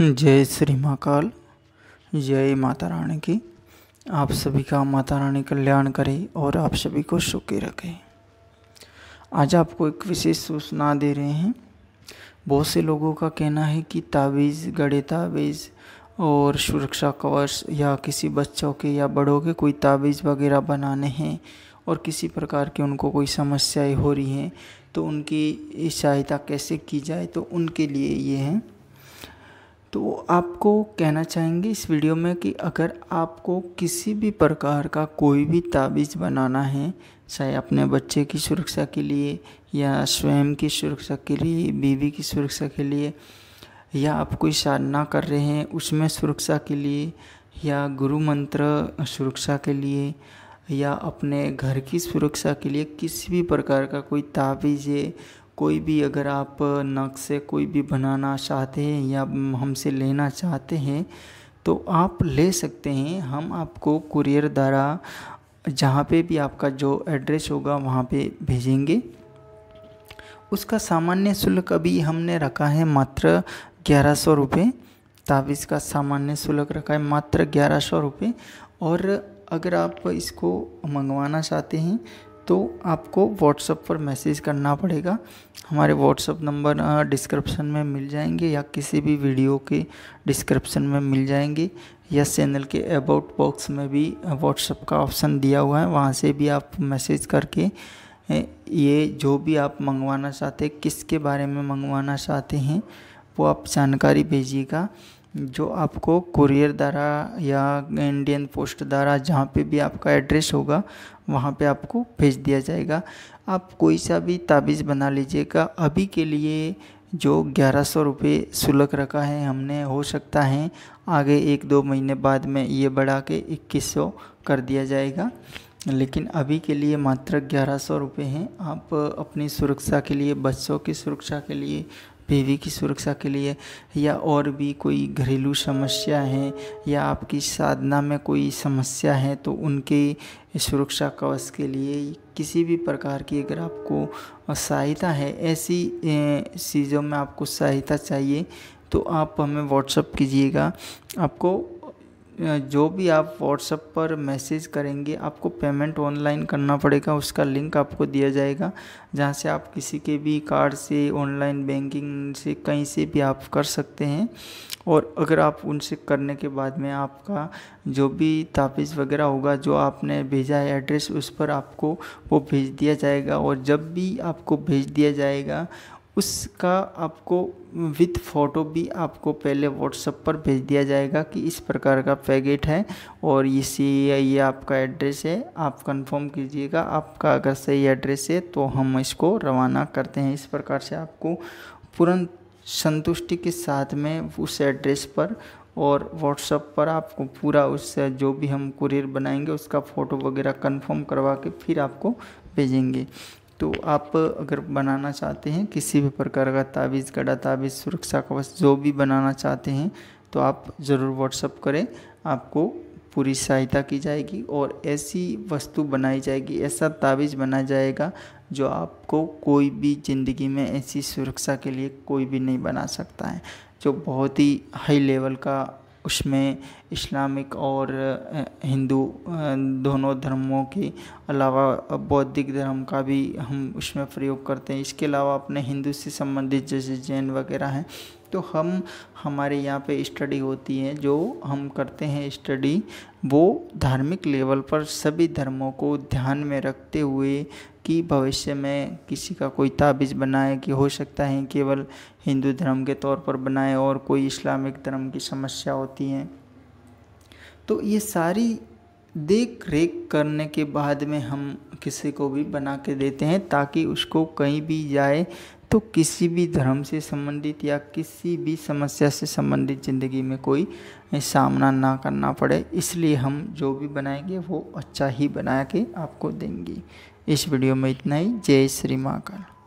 जय श्री महाकाल जय माता रानी की आप सभी का माता रानी कल्याण करे और आप सभी को सुखी रखे आज आपको एक विशेष सूचना दे रहे हैं बहुत से लोगों का कहना है कि ताबीज़ गड़े ताबीज़ और सुरक्षा कवच या किसी बच्चों के या बड़ों के कोई ताबीज़ वगैरह बनाने हैं और किसी प्रकार की उनको कोई समस्याएं हो रही हैं तो उनकी सहायता कैसे की जाए तो उनके लिए ये हैं तो आपको कहना चाहेंगे इस वीडियो में कि अगर आपको किसी भी प्रकार का कोई भी ताबीज़ बनाना है चाहे अपने बच्चे की सुरक्षा के लिए या स्वयं की सुरक्षा के लिए बीवी की सुरक्षा के लिए या आप कोई साधना कर रहे हैं उसमें सुरक्षा के लिए या गुरु मंत्र सुरक्षा के लिए या अपने घर की सुरक्षा के लिए किसी भी प्रकार का कोई ताबीज़ है कोई भी अगर आप नक्शे कोई भी बनाना चाहते हैं या हमसे लेना चाहते हैं तो आप ले सकते हैं हम आपको कुरियर द्वारा जहाँ पे भी आपका जो एड्रेस होगा वहाँ पे भेजेंगे उसका सामान्य शुल्क अभी हमने रखा है मात्र ग्यारह सौ रुपये ताविज़ का सामान्य शुल्क रखा है मात्र ग्यारह सौ रुपये और अगर आप इसको मंगवाना चाहते हैं तो आपको व्हाट्सअप पर मैसेज करना पड़ेगा हमारे व्हाट्सअप नंबर डिस्क्रिप्शन में मिल जाएंगे या किसी भी वीडियो के डिस्क्रिप्शन में मिल जाएंगे या चैनल के अबाउट बॉक्स में भी व्हाट्सअप का ऑप्शन दिया हुआ है वहाँ से भी आप मैसेज करके ये जो भी आप मंगवाना चाहते हैं किसके बारे में मंगवाना चाहते हैं वो आप जानकारी भेजिएगा जो आपको कुरियर द्वारा या इंडियन पोस्ट द्वारा जहाँ पे भी आपका एड्रेस होगा वहाँ पे आपको भेज दिया जाएगा आप कोई सा भी ताबीज़ बना लीजिएगा अभी के लिए जो ग्यारह सौ रुपये शुल्क रखा है हमने हो सकता है आगे एक दो महीने बाद में ये बढ़ा के इक्कीस सौ कर दिया जाएगा लेकिन अभी के लिए मात्र ग्यारह सौ रुपये हैं आप अपनी सुरक्षा के लिए बच्चों की सुरक्षा के लिए बीवी की सुरक्षा के लिए या और भी कोई घरेलू समस्या है या आपकी साधना में कोई समस्या है तो उनके सुरक्षा कवच के लिए किसी भी प्रकार की अगर आपको सहायता है ऐसी चीज़ों में आपको सहायता चाहिए तो आप हमें व्हाट्सअप कीजिएगा आपको जो भी आप व्हाट्सएप पर मैसेज करेंगे आपको पेमेंट ऑनलाइन करना पड़ेगा उसका लिंक आपको दिया जाएगा जहाँ से आप किसी के भी कार्ड से ऑनलाइन बैंकिंग से कहीं से भी आप कर सकते हैं और अगर आप उनसे करने के बाद में आपका जो भी तापिस वगैरह होगा जो आपने भेजा है एड्रेस उस पर आपको वो भेज दिया जाएगा और जब भी आपको भेज दिया जाएगा उसका आपको विथ फ़ोटो भी आपको पहले व्हाट्सअप पर भेज दिया जाएगा कि इस प्रकार का पैकेट है और इसी ये आपका एड्रेस है आप कंफर्म कीजिएगा आपका अगर सही एड्रेस है तो हम इसको रवाना करते हैं इस प्रकार से आपको पूर्ण संतुष्टि के साथ में उस एड्रेस पर और व्हाट्सअप पर आपको पूरा उस जो भी हम कुरियर बनाएंगे उसका फ़ोटो वगैरह कंफर्म करवा के फिर आपको भेजेंगे तो आप अगर बनाना चाहते हैं किसी भी प्रकार का ताबीज़ कड़ा ताबीज़ सुरक्षा कवच जो भी बनाना चाहते हैं तो आप ज़रूर व्हाट्सअप करें आपको पूरी सहायता की जाएगी और ऐसी वस्तु बनाई जाएगी ऐसा ताबीज़ बनाया जाएगा जो आपको कोई भी ज़िंदगी में ऐसी सुरक्षा के लिए कोई भी नहीं बना सकता है जो बहुत ही हाई लेवल का उसमें इस्लामिक और हिंदू दोनों धर्मों के अलावा बौद्धिक धर्म का भी हम उसमें प्रयोग करते हैं इसके अलावा अपने हिंदू से संबंधित जैसे जैन वगैरह हैं तो हम हमारे यहाँ पे स्टडी होती है जो हम करते हैं स्टडी वो धार्मिक लेवल पर सभी धर्मों को ध्यान में रखते हुए कि भविष्य में किसी का कोई ताबिज बनाए कि हो सकता है केवल हिंदू धर्म के तौर पर बनाए और कोई इस्लामिक धर्म की समस्या होती है तो ये सारी देख रेख करने के बाद में हम किसी को भी बना के देते हैं ताकि उसको कहीं भी जाए तो किसी भी धर्म से संबंधित या किसी भी समस्या से संबंधित ज़िंदगी में कोई सामना ना करना पड़े इसलिए हम जो भी बनाएंगे वो अच्छा ही बना के आपको देंगे इस वीडियो में इतना ही जय श्री महाकाल